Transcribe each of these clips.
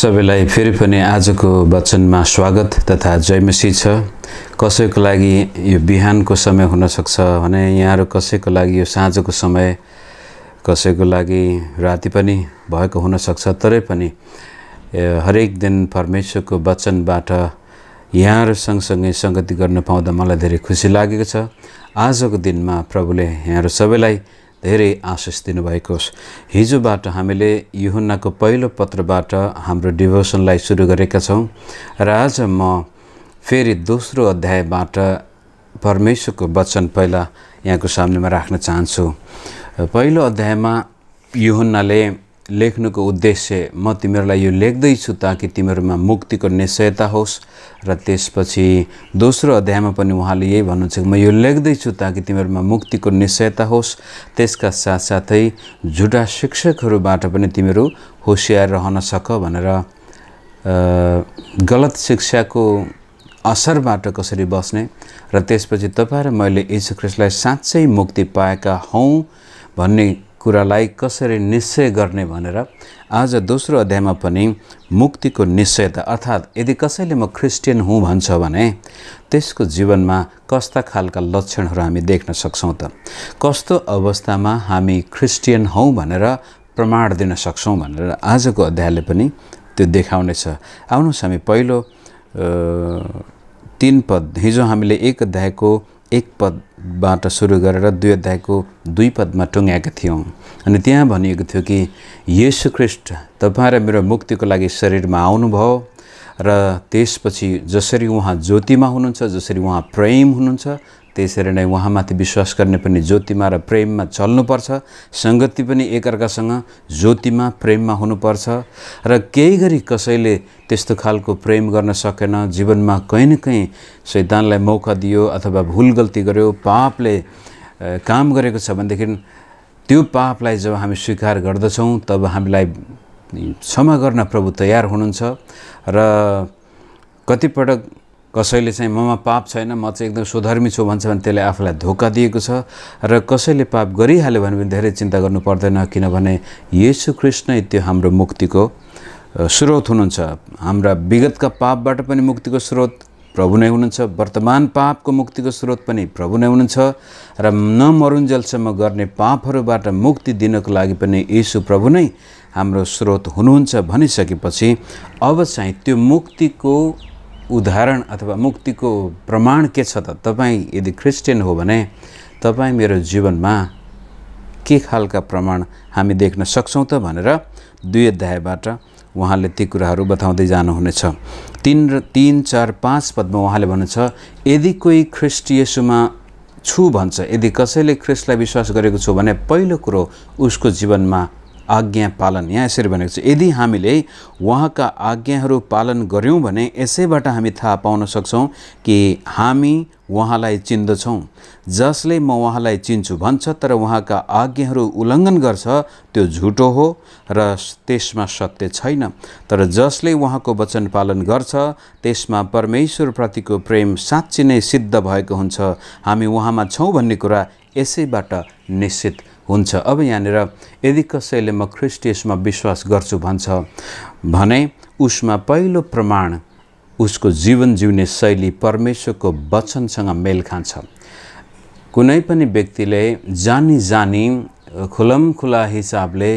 सबैलाई फेरि पनि आजको वचनमा स्वागत तथा जयमसी छ कसैको लागि यो बिहानको समय हुनसक्छ भने यहाँहरू कसैको लागि यो साँझको समय कसैको लागि राति पनि भएको हुनसक्छ तरै पनि हरेक दिन परमेश्वरको वचनबाट यहाँहरू सँगसँगै सङ्गति गर्न पाउँदा मलाई धेरै खुसी लागेको छ आजको दिनमा प्रभुले यहाँहरू सबैलाई धेरै आशिष दिनुभएको होस् हिजोबाट हामीले युहुन्नाको पहिलो पत्रबाट हाम्रो डिभोसनलाई सुरु गरेका छौँ र आज म फेरि दोस्रो अध्यायबाट परमेश्वरको वचन पहिला यहाँको सामनेमा राख्न चाहन्छु पहिलो अध्यायमा युहुन्नाले लेख्नुको उद्देश्य म तिमीहरूलाई यो लेख्दैछु ताकि तिमीहरूमा मुक्तिको निश्चयता होस् र त्यसपछि दोस्रो अध्यायमा पनि उहाँले यही भन्नुहुन्छ म यो लेख्दैछु ताकि तिमीहरूमा मुक्तिको निश्चयता होस् त्यसका साथसाथै झुटा शिक्षकहरूबाट पनि तिमीहरू होसियार रहन सक भनेर गलत शिक्षाको असरबाट कसरी बस्ने र त्यसपछि तपाईँ र मैले यीशु ख्रिस्टलाई साँच्चै मुक्ति पाएका हौँ भन्ने कुरालाई कसरी निश्चय गर्ने भनेर आज दोस्रो अध्यायमा पनि मुक्तिको निश्चयता अर्थात् यदि कसैले म क्रिस्चियन हुँ भन्छ भने त्यसको जीवनमा कस्ता खालका लक्षणहरू हामी देख्न सक्छौँ त कस्तो अवस्थामा हामी क्रिस्चियन हौँ भनेर प्रमाण दिन सक्छौँ भनेर आजको अध्यायले पनि त्यो देखाउनेछ आउनुहोस् हामी पहिलो तिन पद हिजो हामीले एक अध्यायको एक पद बाट सुरु गरेर दुई अध्यायको दुई पदमा टुङ्ग्याएका थियौँ अनि त्यहाँ भनिएको थियो कि यसु ख्रिस्ट तपाईँ र मेरो मुक्तिको लागि शरीरमा आउनुभयो र त्यसपछि जसरी उहाँ ज्योतिमा हुनुहुन्छ जसरी उहाँ प्रेम हुनुहुन्छ त्यसरी नै उहाँमाथि विश्वास गर्ने पनि ज्योतिमा र प्रेममा चल्नुपर्छ सङ्गति पनि एकअर्कासँग ज्योतिमा प्रेममा हुनुपर्छ र केही गरी कसैले त्यस्तो खालको प्रेम गर्न सकेन जीवनमा कहीँ न कहीँ सैद्धान्तलाई मौका दियो अथवा भुल गल्ती गर्यो पापले काम गरेको छ भनेदेखि त्यो पापलाई जब हामी स्वीकार गर्दछौँ तब हामीलाई क्षमा गर्न प्रभु तयार हुनुहुन्छ र कतिपटक कसैले चाहिँ ममा पाप छैन म चाहिँ एकदम सुधर्मी छु भन्छ भने त्यसले आफूलाई धोका दिएको छ र कसैले पाप गरिहाल्यो भने पनि धेरै चिन्ता गर्नु पर्दैन किनभने यसु कृष्ण त्यो हाम्रो मुक्तिको स्रोत हुनुहुन्छ हाम्रा विगतका पापबाट पनि मुक्तिको स्रोत प्रभु नै हुनुहुन्छ वर्तमान पापको मुक्तिको स्रोत पनि प्रभु नै हुनुहुन्छ र नमरुन्जेलसम्म गर्ने पापहरूबाट मुक्ति दिनको लागि पनि यीशु प्रभु नै हाम्रो स्रोत हुनुहुन्छ भनिसकेपछि अब चाहिँ त्यो मुक्तिको उदाहरण अथवा मुक्तिको प्रमाण के छ त तपाईँ यदि क्रिस्चियन हो भने तपाईँ मेरो जीवनमा के खालका प्रमाण हामी देख्न सक्छौँ त भनेर दुई अध्यायबाट उहाँले ती कुराहरू बताउँदै जानुहुनेछ तिन र तिन चार पाँच पदमा उहाँले भन्नु छ यदि कोही ख्रिस्ट यसुमा छु भन्छ यदि कसैले ख्रिस्टलाई विश्वास गरेको छु भने पहिलो कुरो उसको जीवनमा आज्ञा पालन यहाँ यसरी भनेको छ यदि हामीले उहाँका आज्ञाहरू पालन गऱ्यौँ भने यसैबाट हामी थाहा पाउन सक्छौँ कि हामी उहाँलाई चिन्दछौँ जसले म उहाँलाई चिन्छु भन्छ तर उहाँका आज्ञाहरू उल्लङ्घन गर्छ त्यो झुटो हो र त्यसमा सत्य छैन तर जसले उहाँको वचन पालन गर्छ त्यसमा परमेश्वरप्रतिको प्रेम साँच्ची नै सिद्ध भएको हुन्छ हामी उहाँमा छौँ भन्ने कुरा यसैबाट निश्चित हुन्छ अब यहाँनिर यदि कसैले म यसमा विश्वास गर्छु भन्छ भने उसमा पहिलो प्रमाण उसको जीवन जिउने शैली परमेश्वरको वचनसँग मेल खान्छ कुनै पनि व्यक्तिले जानी जानी खुलम खुला हिसाबले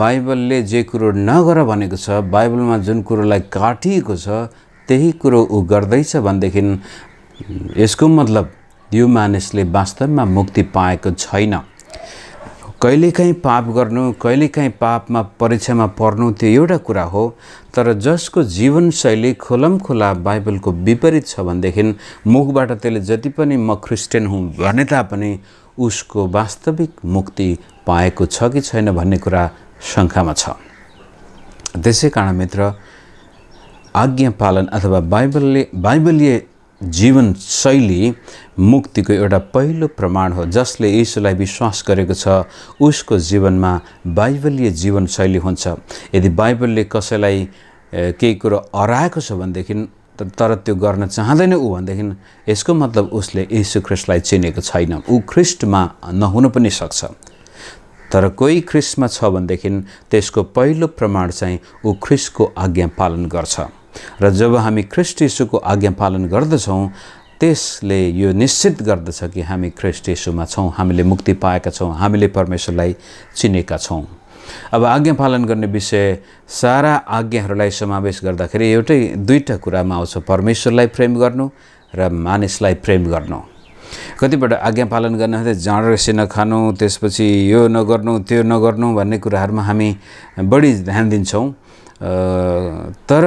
बाइबलले जे कुरो नगर भनेको छ बाइबलमा जुन कुरोलाई काटिएको छ त्यही कुरो ऊ गर्दैछ भनेदेखि यसको मतलब यो मानिसले वास्तवमा मुक्ति पाएको छैन कहिलेकाहीँ पाप गर्नु कहिलेकाहीँ पापमा परीक्षामा पर्नु त्यो एउटा कुरा हो तर जसको जीवनशैली खुलमखुला बाइबलको विपरीत छ भनेदेखि मुखबाट त्यसले जति पनि म क्रिस्चियन हुँ भने तापनि उसको वास्तविक मुक्ति पाएको छ कि छैन भन्ने कुरा शङ्कामा छ त्यसै कारण मित्र आज्ञा पालन अथवा बाइबलले बाइबलीय जीवनशैली मुक्तिको एउटा पहिलो प्रमाण हो जसले यीशुलाई विश्वास गरेको छ उसको जीवनमा बाइबलीय जीवनशैली हुन्छ यदि बाइबलले कसैलाई केही कुरो हराएको छ भनेदेखि तर त्यो गर्न चाहँदैन ऊ भनेदेखि यसको मतलब उसले यीशु ख्रिस्टलाई चिनेको छैन ऊ ख्रिस्टमा नहुनु पनि सक्छ तर कोही ख्रिस्टमा छ भनेदेखि त्यसको पहिलो प्रमाण चाहिँ ऊ ख्रिस्टको आज्ञा पालन गर्छ र जब हामी ख्रिस्ट यसुको आज्ञा पालन गर्दछौँ त्यसले यो निश्चित गर्दछ कि हामी ख्रिस्ट यसुमा छौँ हामीले मुक्ति पाएका छौँ हामीले परमेश्वरलाई चिनेका छौँ अब आज्ञा पालन गर्ने विषय सारा आज्ञाहरूलाई समावेश गर्दाखेरि एउटै दुईवटा कुरामा आउँछ परमेश्वरलाई प्रेम गर्नु र मानिसलाई प्रेम गर्नु कतिपल्ट आज्ञा पालन गर्दाखेरि जाँड रसी नखानु त्यसपछि यो नगर्नु त्यो नगर्नु भन्ने कुराहरूमा हामी बढी ध्यान दिन्छौँ तर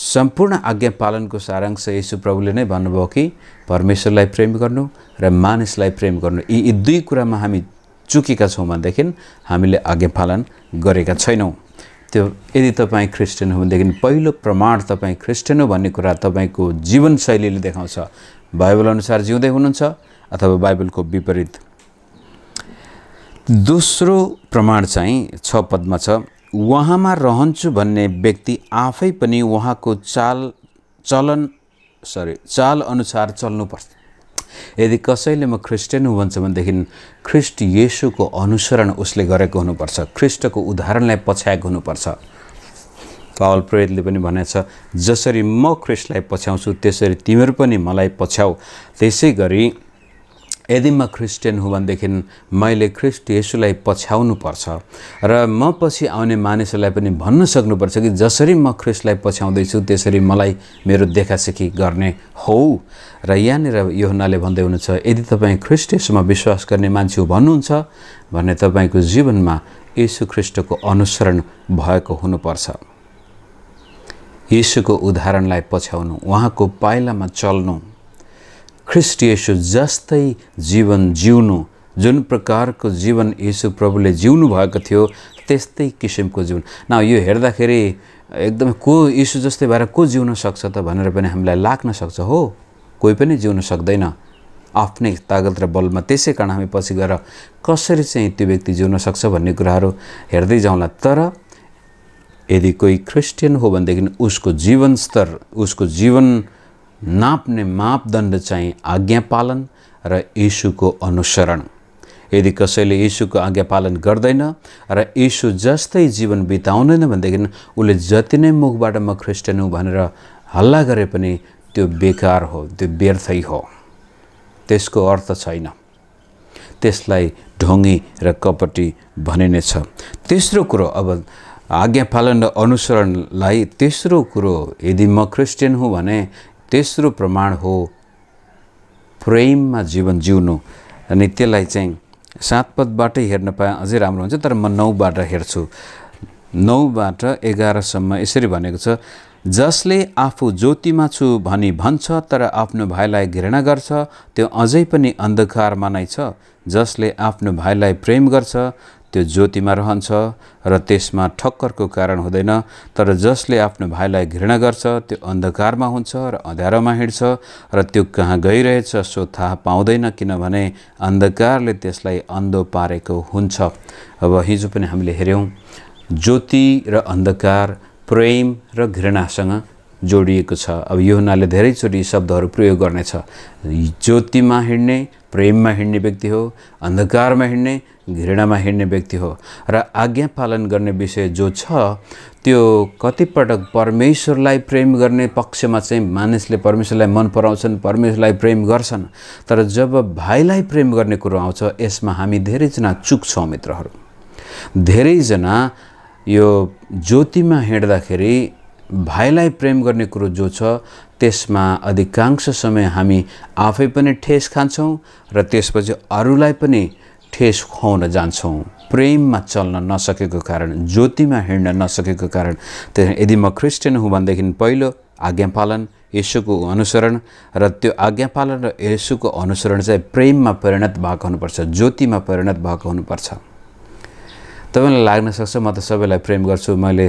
सम्पूर्ण आज्ञा पालनको सारांश यसु प्रभुले नै भन्नुभयो कि परमेश्वरलाई प्रेम गर्नु र मानिसलाई प्रेम गर्नु यी यी दुई कुरामा हामी चुकेका छौँ भनेदेखि हामीले आज्ञा पालन गरेका छैनौँ त्यो यदि तपाईँ क्रिस्चियन हो भनेदेखि पहिलो प्रमाण तपाईँ क्रिस्चियन हो भन्ने कुरा तपाईँको जीवनशैलीले देखाउँछ बाइबल अनुसार जिउँदै हुनुहुन्छ अथवा बाइबलको विपरीत दोस्रो प्रमाण चाहिँ छ पदमा छ उहाँमा रहन्छु भन्ने व्यक्ति आफै पनि उहाँको चाल चलन सरी चाल अनुसार चल्नुपर्छ यदि कसैले म ख्रिस्टियन हुँ भन्छ भनेदेखि ख्रिस्ट येसुको अनुसरण उसले गरेको हुनुपर्छ ख्रिस्टको उदाहरणलाई पछ्याएको हुनुपर्छ पावल प्रेतले पनि भनेको छ जसरी म ख्रिस्टलाई पछ्याउँछु त्यसरी तिमीहरू पनि मलाई पछ्याऊ त्यसै गरी यदि म क्रिस्चियन हुँ भनेदेखि मैले ख्रिस्ट यसुलाई पर्छ र म पछि आउने मानिसहरूलाई पनि भन्न सक्नुपर्छ कि जसरी म ख्रिस्टलाई पछ्याउँदैछु त्यसरी मलाई मेरो देखासेखी गर्ने हो र यहाँनिर यो हुनाले भन्दै हुनुहुन्छ यदि तपाईँ ख्रिस्टमा विश्वास गर्ने मान्छे हो भन्नुहुन्छ भने तपाईँको जीवनमा यीशु ख्रिस्टको अनुसरण भएको हुनुपर्छ यीशुको उदाहरणलाई पछ्याउनु उहाँको पाइलामा चल्नु ख्रिस्ट यसु जस्तै जीवन जिउनु जुन प्रकारको जीवन यसु प्रभुले जिउनु भएको थियो त्यस्तै किसिमको जीवन न यो हेर्दाखेरि एकदमै को यसु जस्तै भएर को जिउन सक्छ त भनेर पनि हामीलाई लाग्न सक्छ हो कोही पनि जिउन सक्दैन आफ्नै तागत र बलमा त्यसै कारण हामी पछि गएर कसरी चाहिँ त्यो व्यक्ति जिउन सक्छ भन्ने कुराहरू हेर्दै जाउँला तर यदि कोही क्रिस्चियन हो भनेदेखि उसको जीवनस्तर उसको उसको जीवन नाप्ने मापदण्ड चाहिँ आज्ञा पालन र यीशुको अनुसरण यदि कसैले यीशुको आज्ञा पालन गर्दैन र यीशु जस्तै जीवन बिताउँदैन भनेदेखि उसले जति नै मुखबाट म ख्रिस्टियन हुँ भनेर हल्ला गरे पनि त्यो बेकार हो त्यो व्यर्थै हो त्यसको अर्थ छैन त्यसलाई ढोङ्गी र कपटी भनिने छ तेस्रो कुरो अब आज्ञा पालन र अनुसरणलाई तेस्रो कुरो यदि म क्रिस्चियन हुँ भने तेस्रो प्रमाण हो प्रेममा जीवन जिउनु अनि त्यसलाई चाहिँ सातपदबाटै हेर्न पाए अझै राम्रो हुन्छ तर म नौबाट हेर्छु नौबाट एघारसम्म यसरी भनेको छ जसले आफू ज्योतिमा छु भनी भन्छ तर आफ्नो भाइलाई घृणा गर्छ त्यो अझै पनि अन्धकारमा नै छ जसले आफ्नो भाइलाई प्रेम गर्छ त्यो ज्योतिमा रहन्छ र त्यसमा ठक्करको कारण हुँदैन तर जसले आफ्नो भाइलाई घृणा गर्छ त्यो अन्धकारमा हुन्छ र अँध्यारोमा हिँड्छ र त्यो कहाँ गइरहेछ सो थाहा पाउँदैन किनभने अन्धकारले त्यसलाई अन्धो पारेको हुन्छ अब हिजो पनि हामीले हेऱ्यौँ ज्योति र अन्धकार प्रेम र घृणासँग जोडिएको छ अब यो हुनाले धेरैचोटि शब्दहरू प्रयोग गर्नेछ ज्योतिमा हिँड्ने प्रेममा हिँड्ने व्यक्ति हो अन्धकारमा हिँड्ने घृणामा हिँड्ने व्यक्ति हो र आज्ञा पालन गर्ने विषय जो छ त्यो कतिपटक परमेश्वरलाई प्रेम गर्ने पक्षमा चाहिँ मानिसले परमेश्वरलाई मन पराउँछन् परमेश्वरलाई प्रेम गर्छन् तर जब भाइलाई प्रेम गर्ने कुरो आउँछ यसमा हामी धेरैजना चुक्छौँ मित्रहरू धेरैजना यो ज्योतिमा हिँड्दाखेरि भाइलाई प्रेम गर्ने कुरो जो छ त्यसमा अधिकांश समय हामी आफै पनि ठेस खान्छौँ र त्यसपछि अरूलाई पनि ठेस खुवाउन जान्छौँ प्रेममा चल्न नसकेको कारण ज्योतिमा हिँड्न नसकेको कारण त्यस यदि म क्रिस्चियन हुँ भनेदेखि पहिलो आज्ञा पालन यसोको अनुसरण र त्यो आज्ञा पालन र यसोको अनुसरण चाहिँ प्रेममा परिणत भएको हुनुपर्छ ज्योतिमा परिणत भएको हुनुपर्छ तपाईँलाई लाग्न सक्छ म त सबैलाई प्रेम गर्छु मैले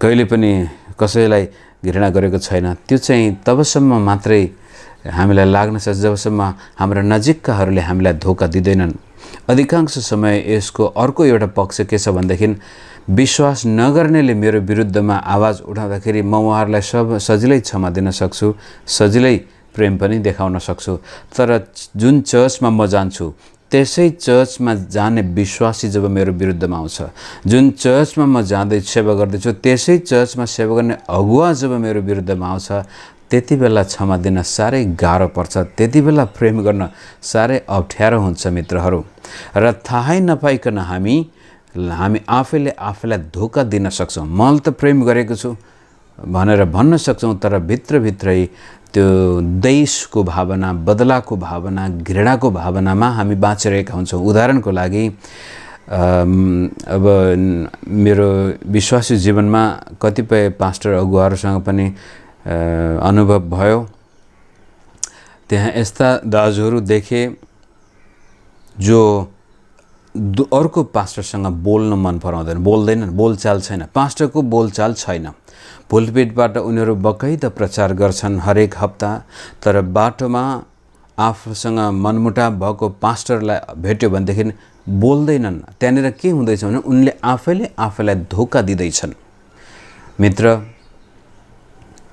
कहिले पनि कसैलाई घृणा गरेको छैन त्यो चाहिँ तबसम्म मात्रै हामीलाई लाग्न सक्छ जबसम्म हाम्रा नजिककाहरूले हामीलाई धोका दिँदैनन् अधिकांश समय यसको अर्को एउटा पक्ष के छ भनेदेखि विश्वास नगर्नेले मेरो विरुद्धमा आवाज उठाउँदाखेरि म उहाँहरूलाई सब सजिलै क्षमा दिन सक्छु सजिलै प्रेम पनि देखाउन सक्छु तर जुन चर्चमा म जान्छु त्यसै चर्चमा जाने विश्वासी जब मेरो विरुद्धमा आउँछ जुन चर्चमा म जाँदै सेवा गर्दैछु त्यसै चर्चमा सेवा गर्ने अगुवा जब मेरो विरुद्धमा आउँछ त्यति बेला क्षमा दिन साह्रै गाह्रो पर्छ त्यति बेला प्रेम गर्न साह्रै अप्ठ्यारो हुन्छ मित्रहरू र थाहै नपाइकन हामी हामी आफैले आफैलाई धोका दिन सक्छौँ मैले त प्रेम गरेको छु भनेर भन्न सक्छौँ तर भित्रभित्रै त्यो देशको भावना बदलाको भावना घृणाको भावनामा हामी बाँचिरहेका हुन्छौँ उदाहरणको लागि अब मेरो विश्वासी जीवनमा कतिपय पास्टर अगुवाहरूसँग पनि अनुभव भयो त्यहाँ यस्ता दाजुहरू देखे जो अर्को पास्टरसँग बोल्न मन पराउँदैन बोल्दैनन् बोलचाल छैन पास्टरको बोलचाल छैन पुलपिटबाट उनीहरू बकै त प्रचार गर्छन् हरेक हप्ता तर बाटोमा आफूसँग मनमुटाव भएको पास्टरलाई भेट्यो भनेदेखि बोल्दैनन् त्यहाँनिर के हुँदैछ भने उनले आफैले आफैलाई धोका दिँदैछन् मित्र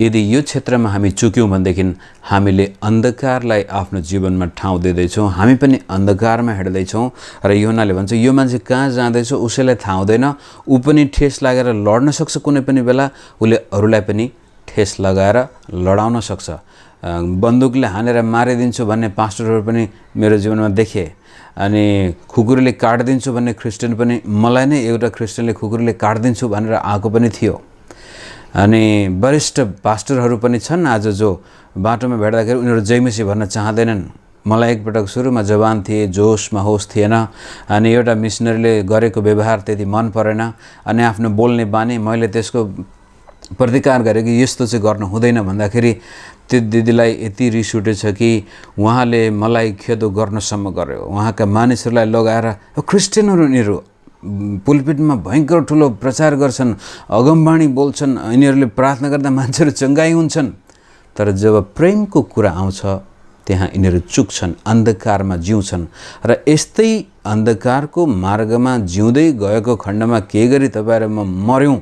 यदि यो क्षेत्रमा हामी चुक्यौँ भनेदेखि हामीले अन्धकारलाई आफ्नो जीवनमा ठाउँ दिँदैछौँ हामी पनि अन्धकारमा हिँड्दैछौँ र यो योनाले भन्छ यो मान्छे कहाँ जाँदैछ उसैलाई थाहा हुँदैन ऊ पनि ठेस लागेर लड्न सक्छ कुनै पनि बेला उसले अरूलाई पनि ठेस लगाएर लडाउन सक्छ बन्दुकले हानेर मारिदिन्छु भन्ने पास्टरहरू पनि मेरो जीवनमा देखेँ अनि खुकुरीले काटिदिन्छु भन्ने क्रिस्चियन पनि मलाई नै एउटा क्रिस्चियनले खुकुरीले काटिदिन्छु भनेर आएको पनि थियो अनि वरिष्ठ पास्टरहरू पनि छन् आज जो बाटोमा भेट्दाखेरि उनीहरू जयमिसी भन्न चाहँदैनन् मलाई एकपटक सुरुमा जवान थिए जोसमा होस थिएन अनि एउटा मिसनरीले गरेको व्यवहार त्यति मन परेन अनि आफ्नो बोल्ने बानी मैले त्यसको प्रतिकार गरेँ कि यस्तो चाहिँ गर्नु हुँदैन भन्दाखेरि त्यो दिदीलाई यति रिस उठेछ कि उहाँले मलाई खेदो गर्नसम्म गर्यो उहाँका मानिसहरूलाई लगाएर क्रिस्चियनहरू उनीहरू पुलपिटमा भयङ्कर ठुलो प्रचार गर्छन् अगमवाणी बोल्छन् यिनीहरूले प्रार्थना गर्दा मान्छेहरू चङ्गाई हुन्छन् तर जब प्रेमको कुरा आउँछ त्यहाँ यिनीहरू चुक्छन् अन्धकारमा जिउँछन् र यस्तै अन्धकारको मार्गमा जिउँदै गएको खण्डमा के गरी तपाईँहरू म मऱ्यौँ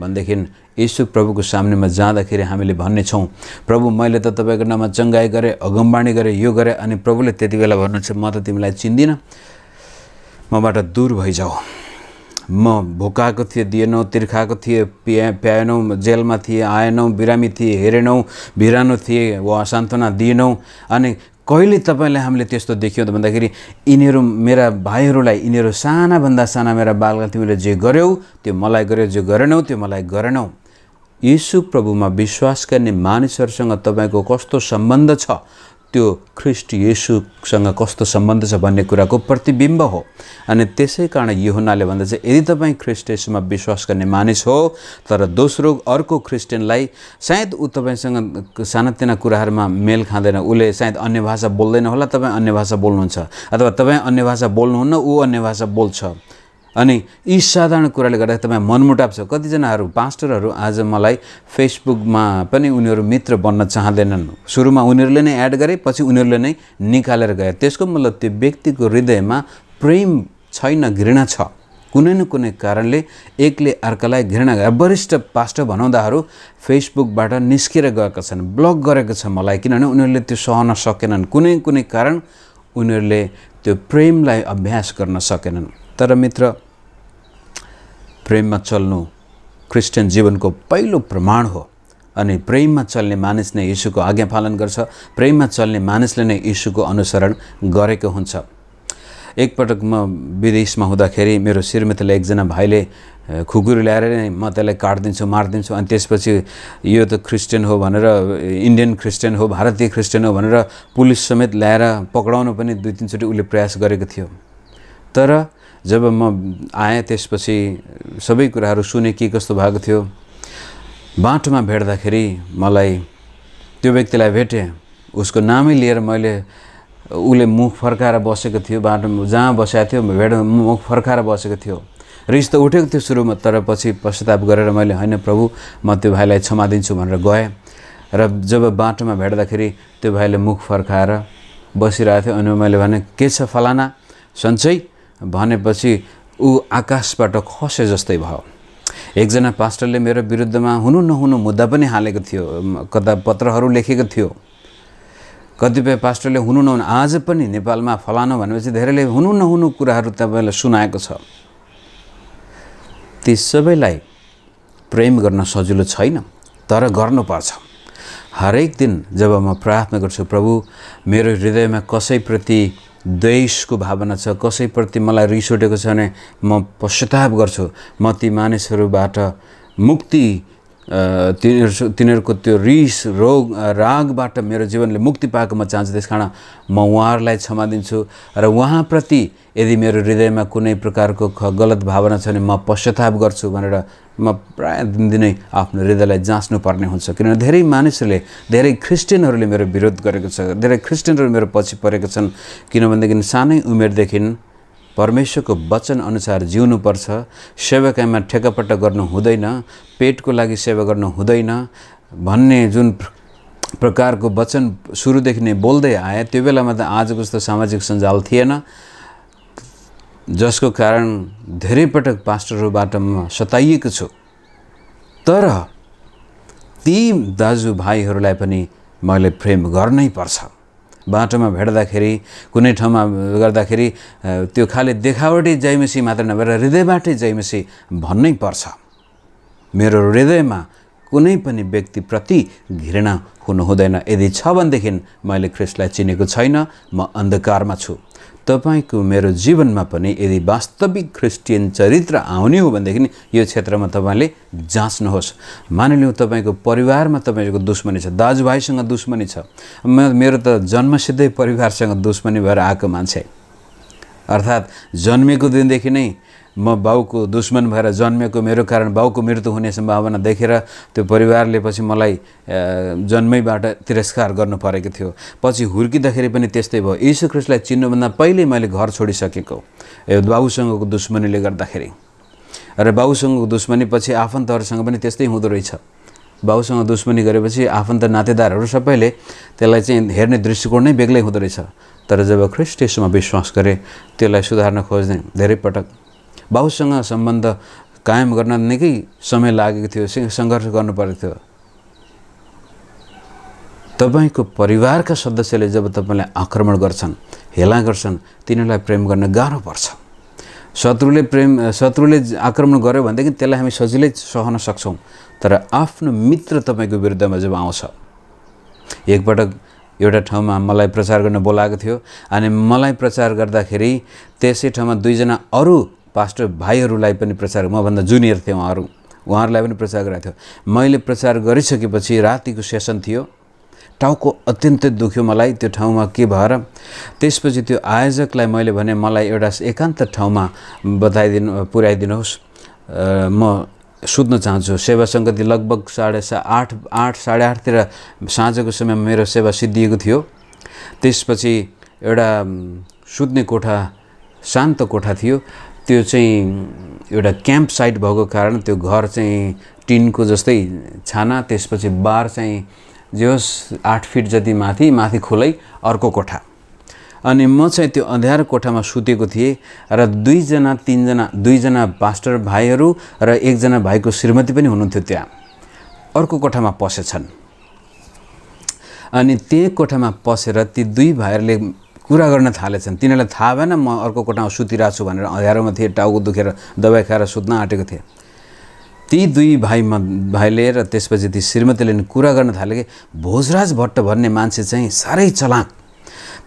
भनेदेखि यसो प्रभुको सामनेमा जाँदाखेरि हामीले भन्ने छौँ प्रभु मैले त तपाईँको नाममा चङ्गाई गरेँ अगमबाणी गरेँ यो गरेँ अनि प्रभुले त्यति बेला भन्नुहुन्छ म त तिमीलाई चिन्दिनँ मबाट दूर भइजाऊ म भोकाएको थिएँ दिएनौ तिर्खाएको थिएँ पिया प्याएनौ जेलमा थिएँ आएनौ बिरामी थिएँ हेरेनौ बिरानो थिएँ वा सान्त्वना दिएनौ अनि कहिले तपाईँलाई हामीले त्यस्तो देख्यौँ त भन्दाखेरि यिनीहरू मेरा भाइहरूलाई यिनीहरू सानाभन्दा साना मेरा बालका तिमीले जे गर्यौ त्यो मलाई गर्यो जे गरेनौ त्यो मलाई गरेनौ यीशु प्रभुमा विश्वास गर्ने मानिसहरूसँग तपाईँको कस्तो सम्बन्ध छ त्यो ख्रिस्ट येसुसँग कस्तो सम्बन्ध छ भन्ने कुराको प्रतिबिम्ब हो अनि त्यसै कारण यो हुनाले भन्दा चाहिँ यदि तपाईँ ख्रिस्ट येसुमा विश्वास गर्ने मानिस हो तर दोस्रो अर्को ख्रिस्टियनलाई सायद ऊ तपाईँसँग सानातिना कुराहरूमा मेल खाँदैन उसले सायद अन्य भाषा बोल्दैन होला तपाईँ अन्य भाषा बोल्नुहुन्छ अथवा तपाईँ अन्य भाषा बोल्नुहुन्न ऊ अन्य भाषा बोल्छ अनि यी साधारण कुराले गर्दा तपाईँ मनमुटाप छ कतिजनाहरू पास्टरहरू आज मलाई फेसबुकमा पनि उनीहरू मित्र बन्न चाहँदैनन् सुरुमा उनीहरूले नै एड गरे पछि उनीहरूले नै निकालेर गए त्यसको मतलब त्यो व्यक्तिको हृदयमा प्रेम छैन घृणा छ कुनै न कुनै कारणले एकले अर्कालाई घृणा गरे वरिष्ठ पास्टर भनाउँदाहरू फेसबुकबाट निस्केर गएका छन् ब्लक गरेको छ मलाई किनभने उनीहरूले त्यो सहन सकेनन् कुनै कुनै कारण उनीहरूले त्यो प्रेमलाई अभ्यास गर्न सकेनन् तर मित्र प्रेममा चल्नु क्रिस्चियन जीवनको पहिलो प्रमाण हो अनि प्रेममा चल्ने मानिस नै यीशुको आज्ञा पालन गर्छ प्रेममा चल्ने मानिसले नै यीशुको अनुसरण गरेको हुन्छ एकपटक म विदेशमा हुँदाखेरि मेरो श्रीमतीले एकजना भाइले खुकुरी ल्याएर नै म त्यसलाई काटिदिन्छु मारिदिन्छु अनि त्यसपछि यो त क्रिस्चियन हो भनेर इन्डियन क्रिस्चियन हो भारतीय क्रिस्चियन हो भनेर पुलिस समेत ल्याएर पक्राउनु पनि दुई तिनचोटि उसले प्रयास गरेको थियो तर जब म आएँ त्यसपछि सबै कुराहरू सुने के कस्तो भएको थियो बाटोमा भेट्दाखेरि मलाई त्यो व्यक्तिलाई भेटेँ उसको नामै लिएर मैले उसले मुख फर्काएर बसेको थियो बाटोमा जहाँ बसेको थियो भेट मुख फर्काएर बसेको थियो रिस त उठेको थियो सुरुमा तर पछि पश्चाताप गरेर मैले होइन प्रभु म त्यो भाइलाई क्षमा दिन्छु भनेर गएँ र जब बाटोमा भेट्दाखेरि त्यो भाइले मुख फर्काएर बसिरहेको थियो अनि मैले भने के छ फलाना सन्चै भनेपछि ऊ आकाशबाट खसे जस्तै भयो एकजना पास्टरले मेरो विरुद्धमा हुनु नहुनु मुद्दा पनि हालेको थियो कता पत्रहरू लेखेको थियो कतिपय पास्टरले हुनु नहुनु आज पनि नेपालमा फलानु भनेपछि धेरैले हुनु नहुनु कुराहरू तपाईँलाई सुनाएको छ ती सबैलाई प्रेम गर्न सजिलो छैन तर गर्नुपर्छ हरेक दिन जब म प्रार्थना गर्छु प्रभु मेरो हृदयमा कसैप्रति द्वेषको भावना छ कसैप्रति मलाई रिस उठेको छ भने म पश्चाताप गर्छु म ती मानिसहरूबाट मुक्ति तिनीहरू तिनीहरूको त्यो रिस रोग रागबाट मेरो जीवनले मुक्ति पाएको म चाहन्छु त्यस कारण म उहाँहरूलाई क्षमा दिन्छु र उहाँप्रति यदि मेरो हृदयमा कुनै प्रकारको गलत भावना छ भने म पश्चाताप गर्छु भनेर म प्रायः दिनदिनै आफ्नो हृदयलाई जाँच्नुपर्ने हुन्छ किनभने धेरै मानिसहरूले धेरै क्रिस्चियनहरूले मेरो विरोध गरेको छ धेरै क्रिस्चियनहरू मेरो पछि परेका छन् किनभनेदेखि सानै उमेरदेखि परमेश्वरको वचन अनुसार जिउनुपर्छ सेवाकामा ठेकापट्ट गर्नु हुँदैन पेटको लागि सेवा गर्नु हुँदैन भन्ने जुन प्रकारको वचन सुरुदेखि नै बोल्दै आए त्यो बेलामा त आजको जस्तो सामाजिक सञ्जाल थिएन जसको कारण धेरै पटक पास्टरहरूबाट म सताइएको छु तर ती दाजुभाइहरूलाई पनि मैले प्रेम गर्नै पर्छ बाटोमा भेट्दाखेरि कुनै ठाउँमा गर्दाखेरि त्यो खाले देखावटी जयमसी मात्र नभएर हृदयबाटै जयमसी भन्नै पर्छ मेरो हृदयमा कुनै पनि व्यक्तिप्रति घृणा हुनु हुँदैन यदि छ भनेदेखि मैले ख्रिस्टलाई चिनेको छैन म अन्धकारमा छु तपाईँको मेरो जीवनमा पनि यदि वास्तविक क्रिस्टियन चरित्र आउने हो भनेदेखि यो क्षेत्रमा तपाईँले जाँच्नुहोस् मानिलिउँ तपाईँको परिवारमा तपाईँको दुश्मनी छ दाजुभाइसँग दुश्मनी छ म मेरो त जन्मसिद्धै परिवारसँग दुश्मनी भएर आएको मान्छे अर्थात् जन्मेको दिनदेखि नै म बाउको दुश्मन भएर जन्मेको मेरो कारण बाउको मृत्यु हुने सम्भावना देखेर त्यो परिवारले पछि मलाई जन्मैबाट तिरस्कार गर्नु परेको थियो पछि हुर्किँदाखेरि पनि त्यस्तै भयो यीशु ख्रिस्टलाई चिन्नुभन्दा पहिल्यै मैले घर छोडिसकेको यो बाउसँगको दुश्मनीले गर्दाखेरि र बाउसँगको दुश्मनी पछि आफन्तहरूसँग पनि त्यस्तै हुँदो रहेछ बाउसँग दुश्मनी गरेपछि आफन्त नातेदारहरू सबैले त्यसलाई चाहिँ हेर्ने दृष्टिकोण नै बेग्लै हुँदो रहेछ तर जब ख्रिस्ट यसोमा विश्वास गरे त्यसलाई सुधार्न खोज्ने धेरै पटक बाउसँग सम्बन्ध कायम गर्न निकै समय लागेको थियो सङ्घर्ष गर्नुपरेको थियो तपाईँको परिवारका सदस्यले जब तपाईँलाई आक्रमण गर्छन् हेला गर्छन् तिनीहरूलाई प्रेम गर्न गाह्रो पर्छ शत्रुले प्रेम शत्रुले आक्रमण गर्यो भनेदेखि त्यसलाई हामी सजिलै सहन सक्छौँ तर आफ्नो मित्र तपाईँको विरुद्धमा जब आउँछ एकपटक एउटा ठाउँमा मलाई प्रचार गर्न बोलाएको थियो अनि मलाई प्रचार गर्दाखेरि त्यसै ठाउँमा दुईजना अरू पास्टर भाइहरूलाई पनि प्रचार मभन्दा जुनियर थिएँ उहाँहरू उहाँहरूलाई पनि प्रचार गराएको थियो मैले प्रचार गरिसकेपछि रातिको सेसन थियो टाउको अत्यन्तै दुख्यो मलाई त्यो ठाउँमा के भएर त्यसपछि त्यो आयोजकलाई मैले भने मलाई एउटा एकान्त ठाउँमा बताइदिनु पुर्याइदिनुहोस् म सुत्न चाहन्छु सेवा सङ्गति लगभग साढे सा आठ आठ साढे आठतिर साँझको समयमा मेरो सेवा सिद्धिएको थियो त्यसपछि एउटा सुत्ने कोठा शान्त कोठा थियो त्यो चाहिँ एउटा क्याम्प साइट भएको कारण त्यो घर चाहिँ टिनको जस्तै छाना त्यसपछि बार चाहिँ जे होस् आठ फिट जति माथि माथि खोलै अर्को कोठा अनि म चाहिँ त्यो अँध्यारो कोठामा सुतेको थिएँ र दुईजना तिनजना दुईजना पास्टर भाइहरू र एकजना भाइको श्रीमती पनि हुनुहुन्थ्यो त्यहाँ अर्को कोठामा पसेछन् अनि त्यही कोठामा पसेर ती दुई भाइहरूले कुरा गर्न थालेछन् तिनीहरूलाई थाहा भएन म अर्को कोठामा सुतिरहेको छु भनेर अँध्यारोमा थिएँ टाउको दुखेर दबाई खाएर सुत्न आँटेको थिएँ ती दुई भाइमा भाइले र त्यसपछि ती श्रीमतीले कुरा गर्न थाले कि भोजराज भट्ट भन्ने मान्छे चाहिँ साह्रै चलाक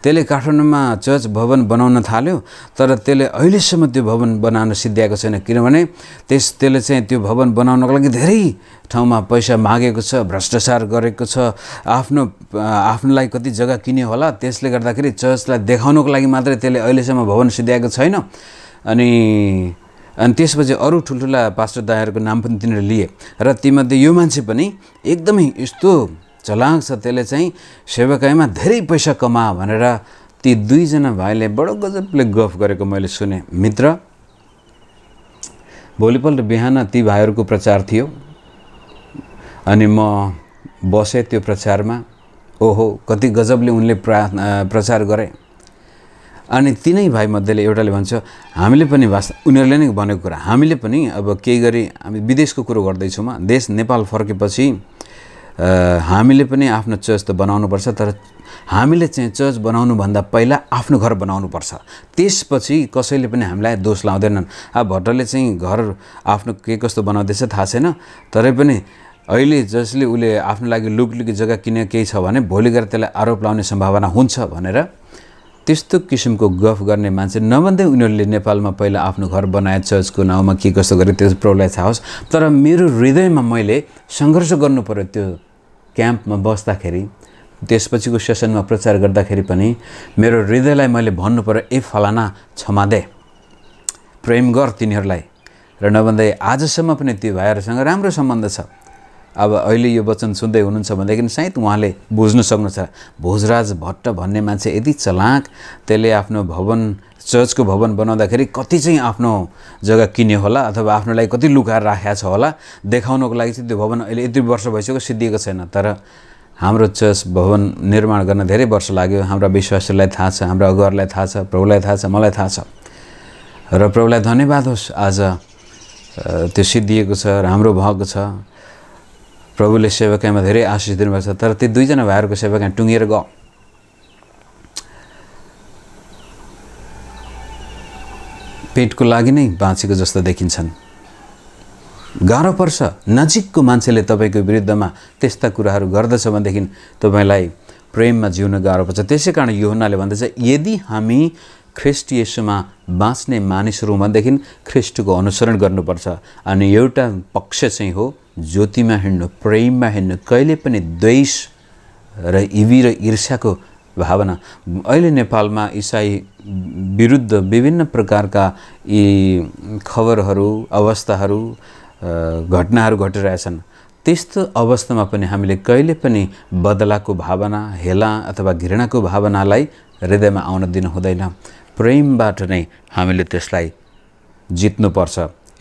त्यसले काठमाडौँमा चर्च भवन बनाउन थाल्यो तर त्यसले अहिलेसम्म त्यो भवन बनाउन सिद्ध्याएको छैन किनभने त्यस त्यसले चाहिँ त्यो भवन बनाउनको लागि धेरै ठाउँमा पैसा मागेको छ भ्रष्टाचार गरेको छ आफ्नो आफ्नोलाई कति जग्गा किन्यो होला त्यसले गर्दाखेरि चर्चलाई देखाउनको लागि मात्रै त्यसले अहिलेसम्म भवन सिद्ध्याएको छैन अनि अनि त्यसपछि अरू ठुल्ठुला पास्टर दाहरूको नाम पनि तिनीहरूले लिए र तीमध्ये यो मान्छे पनि एकदमै यस्तो चलाउँछ त्यसले चाहिँ सेवाकाइमा धेरै पैसा कमा भनेर ती दुईजना भाइले बडो गजबले गफ गरेको मैले सुने मित्र भोलिपल्ट बिहान ती भाइहरूको प्रचार थियो अनि म बसेँ त्यो प्रचारमा ओहो कति गजबले उनले प्रा प्रचार गरे अनि तिनै भाइमध्येले एउटाले भन्छ हामीले पनि भाषा उनीहरूले नै भनेको कुरा हामीले पनि अब केही गरी हामी विदेशको कुरो गर्दैछौँ देश नेपाल फर्केपछि हामीले पनि आफ्नो चर्च त बनाउनुपर्छ तर हामीले चाहिँ चर्च बनाउनुभन्दा पहिला आफ्नो घर बनाउनुपर्छ त्यसपछि कसैले पनि हामीलाई दोष लाउँदैनन् अब भट्टले चाहिँ घर आफ्नो के कस्तो बनाउँदैछ थाहा छैन तरै पनि अहिले जसले उसले आफ्नो लागि लुकलुकी जग्गा किने केही छ भने भोलि गएर त्यसलाई आरोप लाउने सम्भावना हुन्छ भनेर त्यस्तो किसिमको गफ गर्ने मान्छे नभन्दै उनीहरूले नेपालमा पहिला आफ्नो घर बनाए चर्चको नाउँमा के कस्तो गरे त्यो प्रौलाई थाहा होस् तर मेरो हृदयमा मैले सङ्घर्ष गर्नु पऱ्यो त्यो क्याम्पमा बस्दाखेरि त्यसपछिको सेसनमा प्रचार गर्दाखेरि पनि मेरो हृदयलाई मैले भन्नु पऱ्यो ए फलाना क्षमा दे प्रेम गर तिनीहरूलाई र नभन्दै आजसम्म पनि त्यो भाइहरूसँग राम्रो सम्बन्ध छ अब अहिले यो वचन सुन्दै हुनुहुन्छ भनेदेखि सायद उहाँले बुझ्नु सक्नुहुन्छ भोजराज भट्ट भन्ने मान्छे यति चलाक त्यसले आफ्नो भवन चर्चको भवन बनाउँदाखेरि कति चाहिँ आफ्नो जग्गा किन्यो होला अथवा आफ्नोलाई कति लुगाएर राखेको छ होला देखाउनको लागि चाहिँ त्यो भवन अहिले यति वर्ष भइसक्यो सिद्धिएको छैन तर हाम्रो चर्च भवन निर्माण गर्न धेरै वर्ष लाग्यो हाम्रा विश्वासीलाई थाहा छ हाम्रा अगुवाहरूलाई थाहा छ प्रभुलाई थाहा छ मलाई थाहा छ र प्रभुलाई धन्यवाद होस् आज त्यो सिद्धिएको छ राम्रो भएको छ प्रभुले सेवाकामा धेरै आशिष दिनुभएको छ तर त्यो दुईजना भाइहरूको सेवाकाइ टुङ्गिएर गयो पेटको लागि नै बाँचेको जस्तो देखिन्छन् गाह्रो पर्छ नजिकको मान्छेले तपाईँको विरुद्धमा त्यस्ता कुराहरू गर्दछ भनेदेखि तपाईँलाई प्रेममा जिउन गाह्रो पर्छ त्यसै कारण यो हुनाले भन्दैछ यदि हामी ख्रिस्ट बाँच्ने मानिसहरू भनेदेखि ख्रिस्टको अनुसरण गर्नुपर्छ अनि एउटा पक्ष चाहिँ हो ज्योतिमा हिँड्नु प्रेममा हिँड्नु कहिले पनि द्वेष र इभी र ईर्ष्याको भावना अहिले नेपालमा इसाई विरुद्ध विभिन्न प्रकारका यी खबरहरू अवस्थाहरू घटनाहरू घटिरहेछन् त्यस्तो अवस्थामा पनि हामीले कहिले पनि बदलाको भावना हेला अथवा घृणाको भावनालाई हृदयमा आउन दिनु हुँदैन प्रेमबाट नै हामीले त्यसलाई जित्नुपर्छ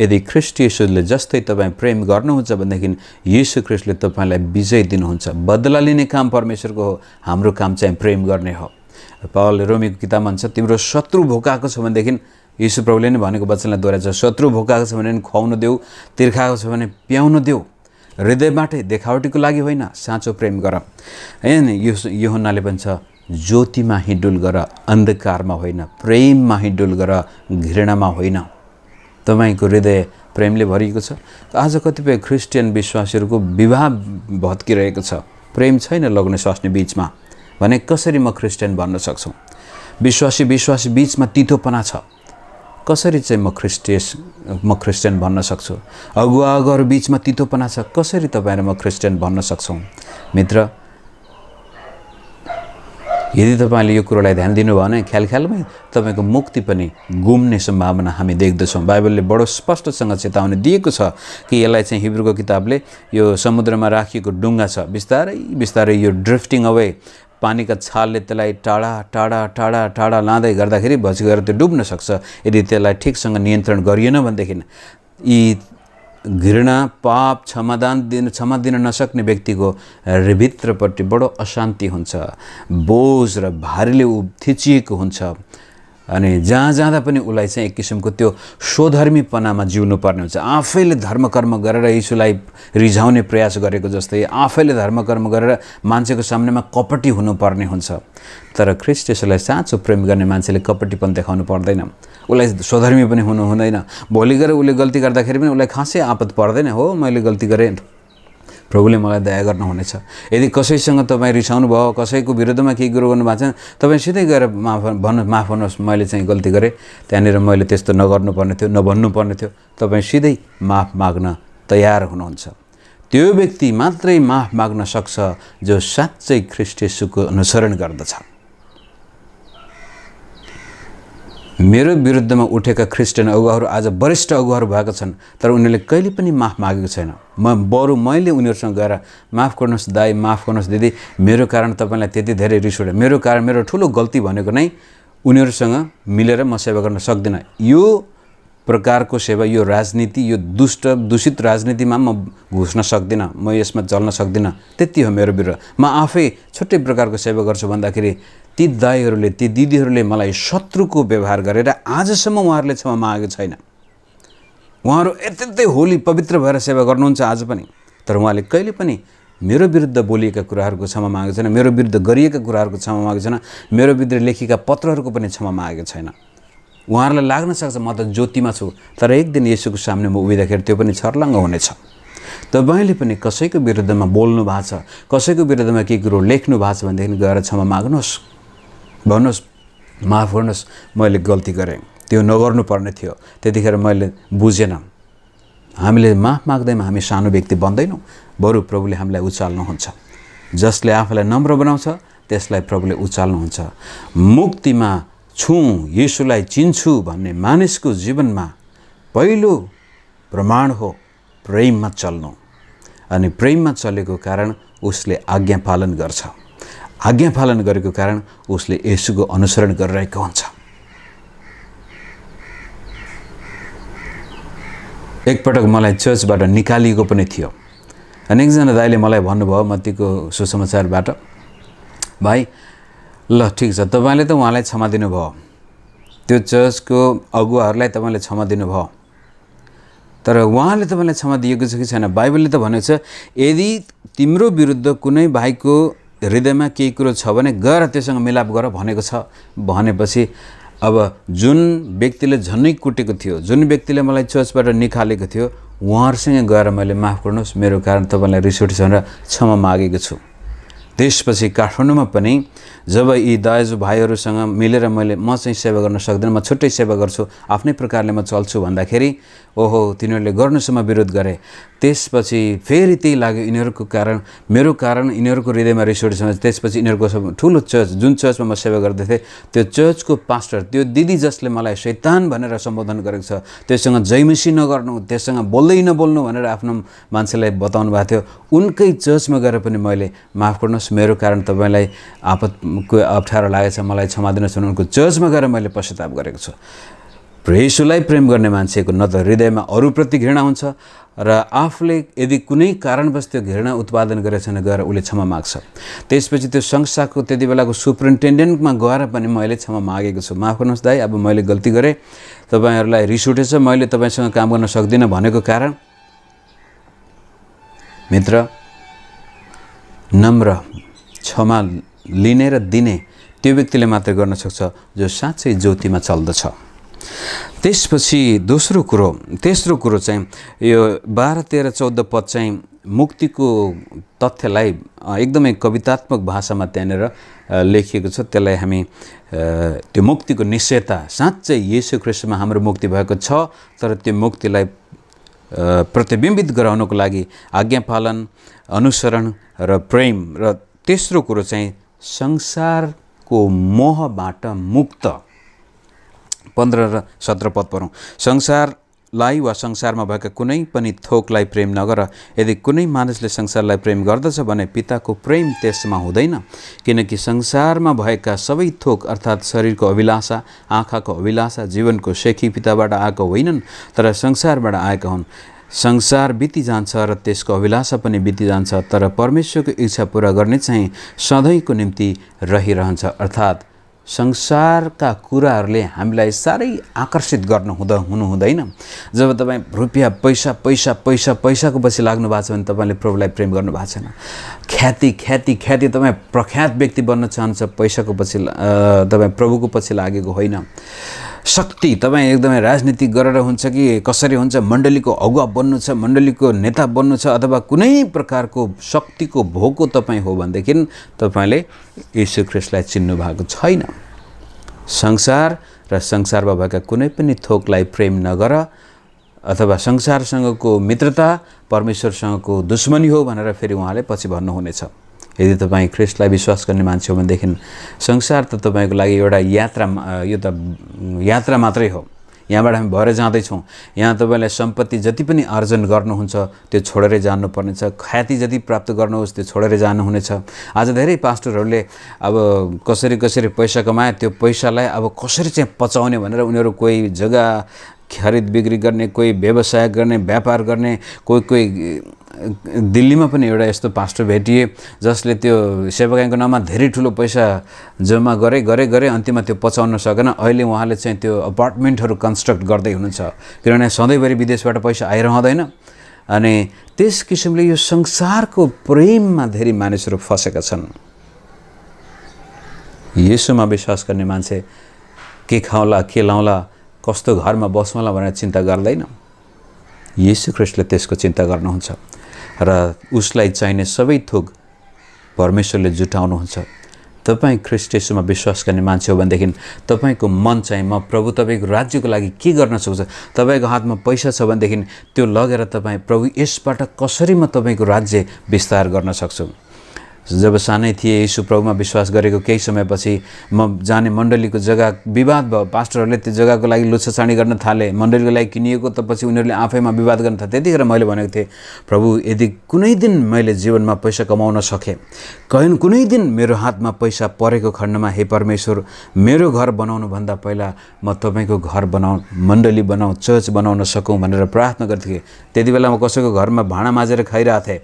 यदि ख्रिस्ट यसुले जस्तै तपाईँ प्रेम गर्नुहुन्छ भनेदेखि यीशु ख्रिस्टले तपाईँलाई विजय दिनुहुन्छ बदला लिने काम परमेश्वरको हो हाम्रो काम चाहिँ प्रेम गर्ने हो पल रोमीको किताब भन्छ तिम्रो शत्रु भोकाएको छ भनेदेखि यीशु प्रभुले नै भनेको वचनलाई दोहोऱ्याएको छ शत्रु भोकाएको छ भने खुवाउनु देऊ तिर्खाएको छ भने पियाउनु देऊ हृदयबाटै देखावटीको लागि होइन साँचो प्रेम गर होइन यो यो हुनाले पनि छ ज्योतिमा हिडुल गर अन्धकारमा होइन प्रेममा हिँडुल गर घृणामा होइन तपाईँको हृदय प्रेमले भरिएको छ आज कतिपय क्रिस्चियन विश्वासीहरूको विवाह भत्किरहेको छ प्रेम छैन लग्न स्वास्नी बिचमा भने कसरी म क्रिस्चियन भन्न सक्छु विश्वासी विश्वासी बिचमा तितोपना छ कसरी चाहिँ म क्रिस्टियस म क्रिस्चियन भन्न सक्छु अगुवा अगुवाहरू बिचमा तितोपना छ कसरी तपाईँहरू म क्रिस्चियन भन्न सक्छौँ मित्र यदि तपाईँले यो कुरोलाई ध्यान दिनुभयो भने ख्याल ख्यालमै तपाईँको मुक्ति पनि गुम्ने सम्भावना हामी देख्दछौँ बाइबलले बडो स्पष्टसँग चेतावनी दिएको छ कि यसलाई चाहिँ हिब्रूको किताबले यो समुद्रमा राखिएको डुङ्गा छ बिस्तारै बिस्तारै यो ड्रिफ्टिङ अवे पानीका छालले त्यसलाई टाढा टाढा टाढा टाढा लाँदै गर्दाखेरि भजी गएर त्यो डुब्न सक्छ यदि त्यसलाई ठिकसँग नियन्त्रण गरिएन भनेदेखि यी घृणा पाप क्षमादान दिन क्षमा दिन नसक्ने व्यक्तिको हृभित्रपट्टि बडो अशान्ति हुन्छ बोझ र भारीले ऊ थिचिएको हुन्छ अनि जहाँ जाँदा पनि उसलाई चाहिँ एक किसिमको त्यो स्वधर्मीपनामा जिउनु पर्ने हुन्छ आफैले धर्म कर्म गरेर यीशुलाई रिझाउने प्रयास गरेको जस्तै आफैले धर्मकर्म गरेर मान्छेको सामनेमा कपटी हुनुपर्ने हुन्छ तर ख्रिस्ट यसोलाई साँचो प्रेम गर्ने मान्छेले कपटी पनि देखाउनु पर्दैन उसलाई स्वधर्मी पनि हुनु हुँदैन भोलि गएर उसले गल्ती गर्दाखेरि पनि उसलाई खासै आपत पर्दैन हो मैले गल्ती गरेँ प्रभुले मलाई दया गर्नुहुनेछ यदि कसैसँग तपाईँ रिसाउनु भयो कसैको विरुद्धमा केही कुरो गर्नु भएको छ तपाईँ सिधै गएर माफ भन्नु माफ भन्नुहोस् मैले चाहिँ गल्ती गरेँ त्यहाँनिर मैले त्यस्तो नगर्नुपर्ने थियो नभन्नुपर्ने थियो तपाईँ सिधै माफ माग्न तयार हुनुहुन्छ त्यो व्यक्ति मात्रै माफ माग्न सक्छ जो साँच्चै ख्रिस्टेसुको अनुसरण गर्दछ मेरो विरुद्धमा उठेका क्रिस्चियन अगुवाहरू आज वरिष्ठ अगुवाहरू भएका छन् तर उनीहरूले कहिले पनि माफ मागेको छैन म बरु मैले उनीहरूसँग गएर माफ गर्नुहोस् दाई माफ गर्नुहोस् दिदी मेरो कारण तपाईँलाई त्यति धेरै रिस उठ्यो मेरो कारण मेरो ठुलो गल्ती भनेको नै उनीहरूसँग मिलेर म सेवा गर्न सक्दिनँ यो प्रकारको सेवा यो राजनीति यो दुष्ट दूषित राजनीतिमा म घुस्न सक्दिनँ म यसमा चल्न सक्दिनँ त्यति हो मेरो विरुद्ध म आफै छुट्टै प्रकारको सेवा गर्छु भन्दाखेरि ती दाईहरूले ती दिदीहरूले मलाई शत्रुको व्यवहार गरेर आजसम्म उहाँहरूले क्षमा मागेको छैन उहाँहरू यत्यन्तै होली पवित्र भएर सेवा गर्नुहुन्छ आज पनि तर उहाँले कहिले पनि मेरो विरुद्ध बोलिएका कुराहरूको क्षमा मागेको छैन मेरो विरुद्ध गरिएका कुराहरूको क्षमा मागेको छैन मेरो विरुद्ध लेखेका पत्रहरूको पनि क्षमा मागेको छैन उहाँहरूलाई लाग्न सक्छ म त ज्योतिमा छु तर एक दिन यसोको सामने म उभिँदाखेरि त्यो पनि छर्लङ्ग हुनेछ तपाईँले पनि कसैको विरुद्धमा बोल्नु भएको छ कसैको विरुद्धमा केही कुरो लेख्नु भएको छ भनेदेखि गएर क्षमा माग्नुहोस् भन्नुहोस् माफ गर्नुहोस् मैले गल्ती गरेँ त्यो नगर्नुपर्ने थियो त्यतिखेर मैले बुझेन हामीले माफ माग्दैमा हामी सानो व्यक्ति बन्दैनौँ बरु प्रभुले हामीलाई उचाल्नुहुन्छ जसले आफूलाई नम्र बनाउँछ त्यसलाई प्रभुले उचाल्नुहुन्छ मुक्तिमा छु यीशुलाई चिन्छु भन्ने मानिसको जीवनमा पहिलो प्रमाण हो प्रेममा चल्नु अनि प्रेममा चलेको कारण उसले आज्ञा पालन गर्छ आज्ञा पालन गरेको कारण उसले यसुको अनुसरण गरिरहेको हुन्छ एकपटक मलाई चर्चबाट निकालिएको पनि थियो अनि एकजना दाईले मलाई भन्नुभयो मतीको सुसमाचारबाट भाइ ल ठिक छ तपाईँले त उहाँलाई क्षमा दिनुभयो त्यो चर्चको अगुवाहरूलाई तपाईँले क्षमा दिनुभयो तर उहाँले तपाईँलाई क्षमा दिएको छ कि छैन बाइबलले त भनेको छ यदि तिम्रो विरुद्ध कुनै भाइको हृदयमा केही कुरो छ भने गएर त्योसँग मिलाप गर भनेको छ भनेपछि अब जुन व्यक्तिले झनै कुटेको थियो जुन व्यक्तिले मलाई चर्चबाट निकालेको थियो उहाँहरूसँग गएर मैले माफ गर्नुहोस् मेरो कारण तपाईँलाई रिस उठेछ भनेर क्षमा मागेको छु त्यसपछि काठमाडौँमा पनि जब यी दाजु भाइहरूसँग मिलेर मैले म चाहिँ सेवा गर्न सक्दिनँ म छुट्टै सेवा गर्छु आफ्नै प्रकारले म चल्छु भन्दाखेरि ओहो तिनीहरूले गर्नुसम्म विरोध गरे त्यसपछि फेरि त्यही लाग्यो यिनीहरूको कारण मेरो कारण यिनीहरूको हृदयमा रिस त्यसपछि यिनीहरूको सब ठुलो चर्च जुन चर्चमा म सेवा गर्दै थिएँ त्यो चर्चको पास्टर त्यो दिदी जसले मलाई शैतान भनेर सम्बोधन गरेको छ त्यससँग जयमसी नगर्नु त्यससँग बोल्दै नबोल्नु भनेर आफ्नो मान्छेलाई बताउनु भएको थियो उनकै चर्चमा गएर पनि मैले माफ गर्नुहोस् मेरो कारण तपाईँलाई आपतको अप्ठ्यारो लागेछ मलाई क्षमा दिनुहोस् भने उनको चर्चमा गएर मैले पश्चाताप गरेको छु यसुलाई प्रेम गर्ने मान्छेको न त हृदयमा अरूप्रति घृणा हुन्छ र आफूले यदि कुनै कारणवश त्यो घृणा उत्पादन गरेछ भने गएर उसले क्षमा माग्छ त्यसपछि त्यो संस्थाको त्यति बेलाको सुप्रिन्टेन्डेन्टमा गएर पनि मैले क्षमा मागेको छु माफ गर्नुहोस् दाइ अब मैले गल्ती गरेँ तपाईँहरूलाई रिस उठेछ मैले तपाईँसँग काम गर्न सक्दिनँ भनेको कारण मित्र नम्र क्षमा लिने र दिने त्यो व्यक्तिले मात्र गर्न सक्छ जो साँच्चै ज्योतिमा चल्दछ त्यसपछि दोस्रो कुरो तेस्रो कुरो चाहिँ यो बाह्र तेह्र चौध पद चाहिँ मुक्तिको तथ्यलाई एकदमै कवितात्मक भाषामा त्यहाँनिर लेखिएको छ त्यसलाई हामी त्यो मुक्तिको निश्चयता साँच्चै यसो कृष्णमा हाम्रो मुक्ति भएको छ तर त्यो मुक्तिलाई प्रतिबिम्बित गराउनको लागि आज्ञा पालन अनुसरण र प्रेम र तेस्रो कुरो चाहिँ संसारको मोहबाट मुक्त पन्ध्र र सत्र पद पढौँ संसारलाई वा संसारमा भएका कुनै पनि थोकलाई प्रेम नगर यदि कुनै मानिसले संसारलाई प्रेम गर्दछ भने पिताको प्रेम त्यसमा हुँदैन किनकि संसारमा भएका सबै थोक अर्थात् शरीरको अभिलाषा आँखाको अभिलाषा जीवनको सेखी पिताबाट आएको होइनन् तर संसारबाट आएका हुन् संसार बिति जान्छ र त्यसको अभिलाषा पनि बिति जान्छ तर परमेश्वरको इच्छा पुरा गर्ने चाहिँ सधैँको निम्ति रहिरहन्छ अर्थात् संसारका कुराहरूले हामीलाई साह्रै आकर्षित गर्नु हुँदा हुनु हुँदैन जब तपाईँ रुपियाँ पैसा पैसा पैसा पैसाको पछि लाग्नु भएको छ भने तपाईँले प्रभुलाई प्रेम गर्नु भएको छैन ख्याति ख्याति ख्याति तपाईँ प्रख्यात व्यक्ति बन्न चाहन्छ पैसाको पछि तपाईँ प्रभुको पछि लागेको होइन शक्ति तपाईँ एकदमै राजनीति गरेर हुन्छ कि कसरी हुन्छ मण्डलीको अगुवा बन्नु छ मण्डलीको नेता बन्नु छ अथवा कुनै प्रकारको शक्तिको भोको तपाईँ हो भनेदेखि तपाईँले ख्रिस्टलाई चिन्नु भएको छैन संसार र संसारमा भएका कुनै पनि थोकलाई प्रेम नगर अथवा संसारसँगको मित्रता परमेश्वरसँगको दुश्मनी हो भनेर फेरि उहाँले पछि भन्नुहुनेछ यदि तपाईँ ख्रिस्टलाई विश्वास गर्ने मान्छे हो भनेदेखि संसार त तपाईँको लागि एउटा यात्रा यो त यात्रा मात्रै हो यहाँबाट हामी भएर जाँदैछौँ यहाँ तपाईँलाई सम्पत्ति जति पनि आर्जन गर्नुहुन्छ त्यो छोडेरै जानुपर्नेछ ख्याति जति प्राप्त गर्नुहोस् त्यो छोडेरै जानुहुनेछ आज धेरै पास्टरहरूले अब कसरी कसरी पैसा कमाए त्यो पैसालाई अब कसरी चाहिँ पचाउने भनेर उनीहरू कोही जग्गा खरिद बिक्री गर्ने कोही व्यवसाय गर्ने व्यापार गर्ने कोही कोही दिल्लीमा पनि एउटा यस्तो पास्टर भेटिए जसले त्यो सेवाकाईको नाममा धेरै ठुलो पैसा जम्मा गरे गरे गरे अन्तिममा त्यो पचाउन सकेन अहिले उहाँले चाहिँ त्यो अपार्टमेन्टहरू कन्स्ट्रक्ट गर्दै हुनुहुन्छ किनभने सधैँभरि विदेशबाट पैसा आइरहँदैन अनि त्यस किसिमले यो संसारको प्रेममा धेरै मानिसहरू फँसेका छन् यसोमा विश्वास गर्ने मान्छे के खाउँला के लाउँला कस्तो घरमा बसौँला भनेर चिन्ता गर्दैन यीशु ख्रिस्टले त्यसको चिन्ता गर्नुहुन्छ र उसलाई चाहिने सबै थोक परमेश्वरले जुटाउनुहुन्छ तपाईँ ख्रिस्टेसुमा विश्वास गर्ने मान्छे हो भनेदेखि तपाईँको मन चाहिँ म प्रभु तपाईँको राज्यको लागि के गर्न सक्छु तपाईँको हातमा पैसा छ भनेदेखि त्यो लगेर तपाईँ प्रभु यसबाट कसरी म तपाईँको राज्य विस्तार गर्न सक्छु जब सानै थिएँ यीशु प्रभुमा विश्वास गरेको केही समयपछि म जाने मण्डलीको जग्गा विवाद भयो पास्टरहरूले त्यो जग्गाको लागि लुच्छाछाँडी गर्न थाले मण्डलीको लागि किनिएको त पछि उनीहरूले आफैमा विवाद गर्न थाले त्यतिखेर मैले भनेको थिएँ प्रभु यदि कुनै दिन मैले जीवनमा पैसा कमाउन सकेँ कहीँ कुनै दिन मेरो हातमा पैसा परेको खण्डमा हे परमेश्वर मेरो घर बनाउनुभन्दा पहिला म तपाईँको घर बनाउ मण्डली बनाऊ चर्च बनाउन सकौँ भनेर प्रार्थना गर्थेँ त्यति बेला म कसैको घरमा भाँडा माझेर खाइरहेको थिएँ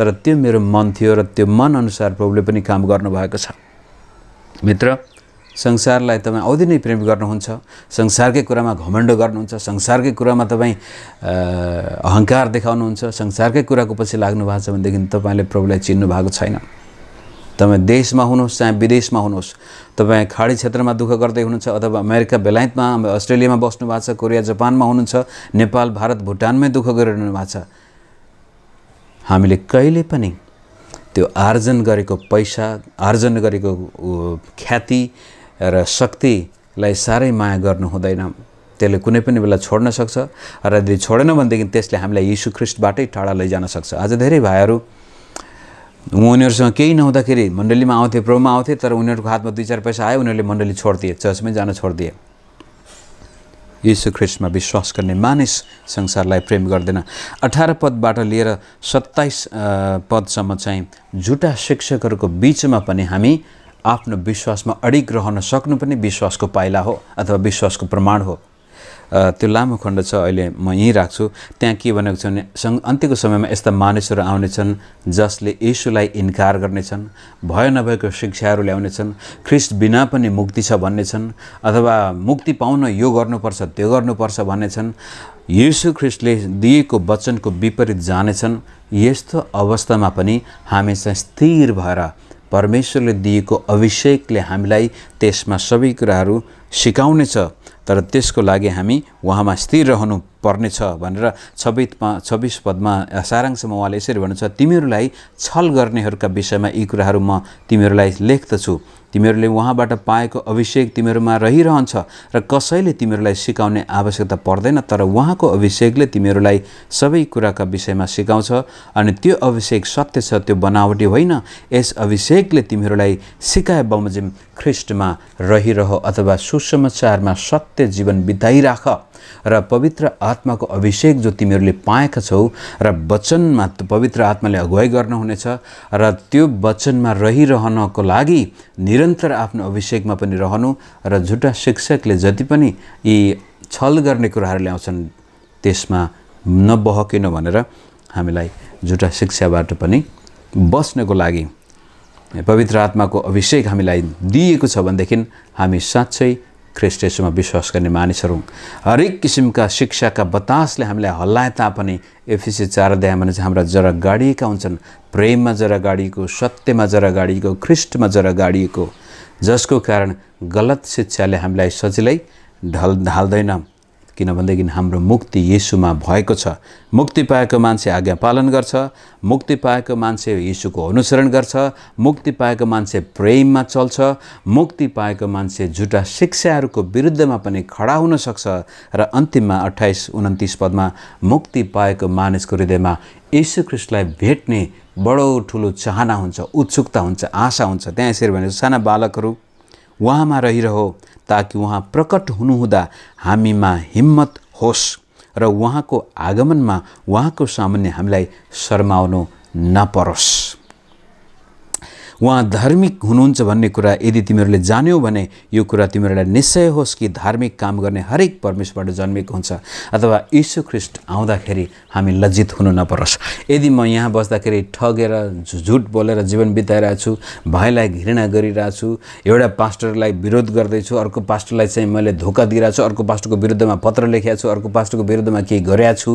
तर त्यो मेरो मन थियो र त्यो मनअनुसार प्रभुले पनि काम गर्नुभएको छ मित्र संसारलाई तपाईँ औधी नै प्रेम गर्नुहुन्छ संसारकै कुरामा घमण्ड गर्नुहुन्छ संसारकै कुरामा तपाईँ अहङ्कार देखाउनुहुन्छ संसारकै कुराको पछि लाग्नु भएको छ भनेदेखि तपाईँले प्रभुलाई चिन्नु भएको छैन तपाईँ देशमा हुनुहोस् चाहे विदेशमा हुनुहोस् तपाईँ खाडी क्षेत्रमा दुःख गर्दै हुनुहुन्छ अथवा अमेरिका बेलायतमा अस्ट्रेलियामा बस्नु भएको छ कोरिया जापानमा हुनुहुन्छ नेपाल भारत भुटानमै दुःख गरिरहनु भएको छ हामीले कहिले पनि त्यो आर्जन गरेको पैसा आर्जन गरेको ख्याति र शक्तिलाई साह्रै माया गर्नु हुँदैन त्यसले कुनै पनि बेला छोड्न सक्छ र यदि छोडेन भनेदेखि त्यसले हामीलाई यीशुख्रिस्टबाटै टाढा लैजान सक्छ आज धेरै भाइहरू उनीहरूसँग केही नहुँदाखेरि मण्डलीमा आउँथे प्रोमा आउँथे तर उनीहरूको हातमा दुई चार पैसा आयो उनीहरूले मण्डली छोडिदिए चर्चमै जान छोडिदिए यीशु ख्रिस्टमा विश्वास गर्ने मानिस संसारलाई प्रेम गर्दैन अठार पदबाट लिएर सत्ताइस पदसम्म चाहिँ झुटा शिक्षकहरूको बिचमा पनि हामी आफ्नो विश्वासमा अडिग रहन सक्नु पनि विश्वासको पाइला हो अथवा विश्वासको प्रमाण हो त्यो लामो खण्ड छ अहिले म यहीँ राख्छु त्यहाँ के भनेको छ भने सङ अन्त्यको समयमा यस्ता मानिसहरू आउनेछन् जसले यीशुलाई इन्कार गर्नेछन् भय नभएको शिक्षाहरू ल्याउनेछन् ख्रिस्ट बिना पनि मुक्ति छ भन्नेछन् अथवा मुक्ति पाउन यो गर्नुपर्छ त्यो गर्नुपर्छ भन्नेछन् यीशु ख्रिस्टले दिएको वचनको विपरीत जानेछन् यस्तो अवस्थामा पनि हामी चाहिँ स्थिर भएर परमेश्वरले दिएको अभिषेकले हामीलाई त्यसमा सबै कुराहरू सिकाउनेछ तर त्यसको लागि हामी उहाँमा स्थिर रहनु पर्नेछ भनेर छब्बिसमा छब्बिस पदमा सारांशमा उहाँले यसरी भन्नुहुन्छ तिमीहरूलाई छल गर्नेहरूका विषयमा यी कुराहरू म तिमीहरूलाई लेख्दछु तिमीहरूले उहाँबाट पाएको अभिषेक तिमीहरूमा रहिरहन्छ र कसैले तिमीहरूलाई सिकाउने आवश्यकता पर्दैन तर उहाँको अभिषेकले तिमीहरूलाई सबै कुराका विषयमा सिकाउँछ अनि त्यो अभिषेक सत्य छ त्यो बनावटी होइन यस अभिषेकले तिमीहरूलाई सिकाए बमोजिम ख्रिस्टमा रहिरह अथवा सुसमाचारमा सत्य जीवन बिताइराख र पवित्र आत्माको अभिषेक जो तिमीहरूले पाएका छौ र वचनमा पवित्र आत्माले अगुवाई गर्नुहुनेछ र त्यो वचनमा रहिरहनको लागि निरन्तर आफ्नो अभिषेकमा पनि रहनु र झुटा शिक्षकले जति पनि यी छल गर्ने कुराहरू ल्याउँछन् त्यसमा नबहकिन भनेर हामीलाई झुटा शिक्षाबाट पनि बस्नको लागि पवित्र आत्माको अभिषेक हामीलाई दिएको छ भनेदेखि हामी साँच्चै ख्रिस्ट विश्वास गर्ने मानिसहरू हरेक किसिमका शिक्षाका बतासले हामीलाई हल्लाए तापनि एफिसी चार भने चाहिँ हाम्रा जरा गाडिएका हुन्छन् प्रेममा जरा गाडिएको सत्यमा जरा गाडिएको ख्रिस्टमा जरा गाडिएको जसको कारण गलत शिक्षाले हामीलाई सजिलै ढल ढाल्दैन किनभनेदेखि हाम्रो मुक्ति यिसुमा भएको छ मुक्ति पाएको मान्छे आज्ञा पालन गर्छ मुक्ति पाएको मान्छे यिसुको अनुसरण गर्छ मुक्ति पाएको मान्छे प्रेममा चल्छ मुक्ति पाएको मान्छे झुटा शिक्षाहरूको विरुद्धमा पनि खडा हुनसक्छ र अन्तिममा अठाइस उन्तिस पदमा मुक्ति पाएको मानिसको हृदयमा ख्रिस्टलाई भेट्ने बडो ठुलो चाहना हुन्छ उत्सुकता हुन्छ आशा हुन्छ त्यहाँ यसरी भनेको साना बालकहरू उहाँमा रहिरह ताकि उहाँ प्रकट हुनुहुँदा हामीमा हिम्मत होस् र उहाँको आगमनमा उहाँको सामान्य हामीलाई शर्माउनु नपरोस् उहाँ धार्मिक हुनुहुन्छ भन्ने कुरा यदि तिमीहरूले जान्यौ भने यो कुरा तिमीहरूलाई निश्चय होस् कि धार्मिक काम गर्ने हरेक परमेश्वरबाट जन्मेको हुन्छ अथवा यीशु ख्रिस्ट आउँदाखेरि हामी लज्जित हुनु नपरोस् यदि म यहाँ बस्दाखेरि ठगेर झुट बोलेर जीवन बिताइरहेको छु भाइलाई घृणा गरिरहेको छु एउटा पास्टरलाई विरोध गर्दैछु अर्को पास्टरलाई चाहिँ मैले धोका दिइरहेको छु अर्को पास्टरको विरुद्धमा पत्र लेखेको छु अर्को पास्टरको विरुद्धमा केही गरेका छु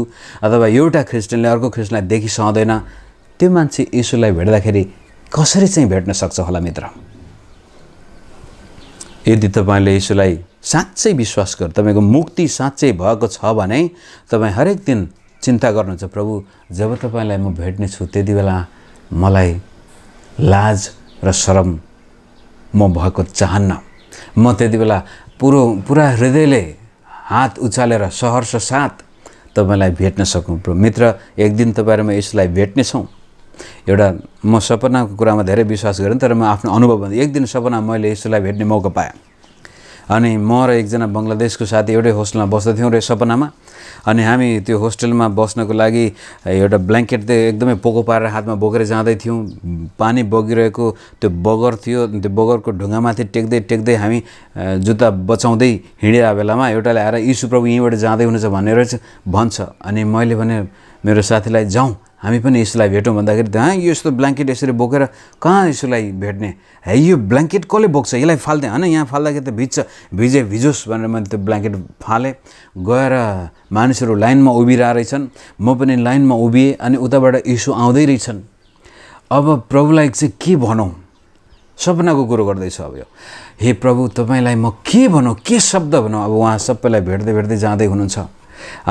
अथवा एउटा ख्रिस्टियनले अर्को ख्रिस्टियनलाई देखिसहँदैन त्यो मान्छे यीशुलाई भेट्दाखेरि कसरी चाहिँ भेट्न सक्छ होला मित्र यदि तपाईँले यसोलाई साँच्चै विश्वास गर्नु तपाईँको मुक्ति साँच्चै भएको छ भने तपाईँ हरेक दिन चिन्ता गर्नुहुन्छ प्रभु जब तपाईँलाई म भेट्नेछु त्यति बेला मलाई लाज र शरम म भएको चाहन्न म त्यति बेला पुरो पुरा हृदयले हात उचालेर सहरर्ष साथ तपाईँलाई भेट्न सकौँ मित्र एक दिन तपाईँ र म यसलाई भेट्नेछौँ एउटा म सपनाको कुरामा धेरै विश्वास गरेँ तर म आफ्नो भन्दा एक दिन सपना मैले यसोलाई भेट्ने मौका पाएँ अनि म र एकजना बङ्गलादेशको साथी एउटै होस्टेलमा बस्दथ्यौँ र सपनामा अनि हामी त्यो होस्टेलमा बस्नको लागि एउटा ब्ल्याङ्केट त्यो एकदमै पोको पारेर हातमा बोकेर जाँदैथ्यौँ पानी बगिरहेको त्यो बगर थियो त्यो बगरको ढुङ्गामाथि टेक्दै टेक्दै हामी जुत्ता बचाउँदै हिँडेर बेलामा एउटाले आएर यीशु प्रभु यहीँबाट जाँदै हुनेछ भनेर रहेछ भन्छ अनि मैले भने मेरो साथीलाई जाउँ हामी पनि यसलाई भेटौँ भन्दाखेरि त यो यस्तो ब्ल्याङ्केट यसरी बोकेर कहाँ यसलाई भेट्ने है यो ब्ल्याङ्केट कसले बोक्छ यसलाई फाल्दै होइन यहाँ फाल्दाखेरि त भिज्छ भिजे भिजोस् भनेर मैले त्यो ब्ल्याङ्केट फालेँ गएर मानिसहरू लाइनमा उभिरहेछन् म पनि लाइनमा उभिएँ अनि उताबाट इसु आउँदै रहेछन् अब प्रभुलाई चाहिँ के भनौँ सपनाको कुरो गर्दैछु अब यो हे प्रभु तपाईँलाई म के भनौँ के शब्द भनौँ अब उहाँ सबैलाई भेट्दै भेट्दै जाँदै हुनुहुन्छ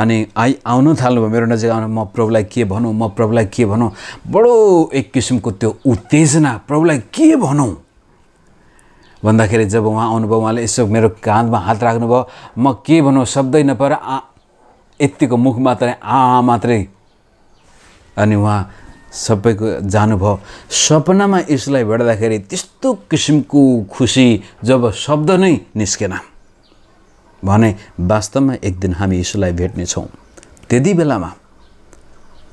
अनि आइ आउनु थाल्नुभयो मेरो नजिक आउनु म प्रभुलाई के भनौँ म प्रभुलाई के भनौँ बडो एक किसिमको त्यो उत्तेजना प्रभुलाई के भनौँ भन्दाखेरि जब उहाँ आउनुभयो उहाँले यसो मेरो काँधमा हात राख्नुभयो म के भनौँ शब्दै नपर आ यत्तिको मुख मात्रै आ मात्रै अनि उहाँ सबैको जानुभयो सपनामा यसलाई भेट्दाखेरि त्यस्तो किसिमको खुसी जब शब्द नै निस्केन भने वास्तवमा एक दिन हामी यसोलाई भेट्नेछौँ त्यति बेलामा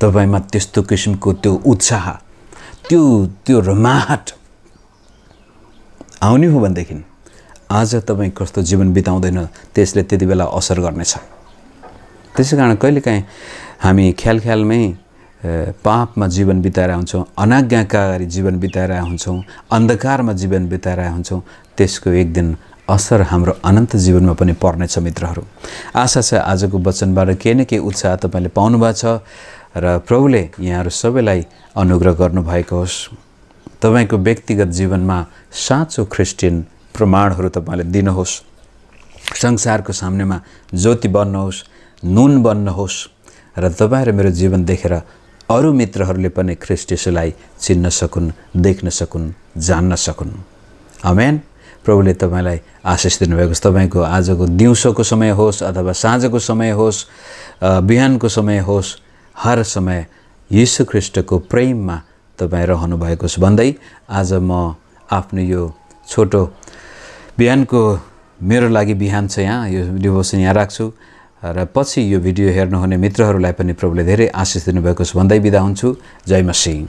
तपाईँमा त्यस्तो किसिमको त्यो उत्साह त्यो त्यो रमाहट आउने हो भनेदेखि आज तपाईँ कस्तो जीवन बिताउँदैन त्यसले त्यति बेला असर गर्नेछ त्यसै कारण कहिलेकाहीँ हामी ख्याल ख्यालमै पापमा जीवन बिताएर हुन्छौँ अनाज्ञाकारी जीवन बिताएर हुन्छौँ अन्धकारमा जीवन बिताएर हुन्छौँ त्यसको एक दिन असर हाम्रो अनन्त जीवनमा पनि पर्नेछ मित्रहरू आशा छ आजको वचनबाट केही न केही उत्साह तपाईँले पाउनुभएको छ र प्रभुले यहाँहरू सबैलाई अनुग्रह गर्नुभएको होस् तपाईँको व्यक्तिगत जीवनमा साँचो ख्रिस्टियन प्रमाणहरू तपाईँले दिनुहोस् संसारको सामनेमा ज्योति बन्नुहोस् नुन बन्नुहोस् र तपाईँ र मेरो जीवन देखेर अरू मित्रहरूले पनि ख्रिस्टेसलाई चिन्न सकुन् देख्न सकुन् जान्न सकुन् अमेन प्रभुले तपाईँलाई आशिष दिनुभएको छ तपाईँको आजको दिउँसोको समय होस् अथवा साँझको समय होस् बिहानको समय होस् हर समय यीशु ख्रिस्टको प्रेममा तपाईँ रहनु भएको छ भन्दै आज म आफ्नो यो छोटो बिहानको मेरो लागि बिहान छ यहाँ यो डिभोसन यहाँ राख्छु र पछि यो भिडियो हेर्नुहुने मित्रहरूलाई पनि प्रभुले धेरै आशिष दिनुभएको छ भन्दै बिदा हुन्छु जय मसिंह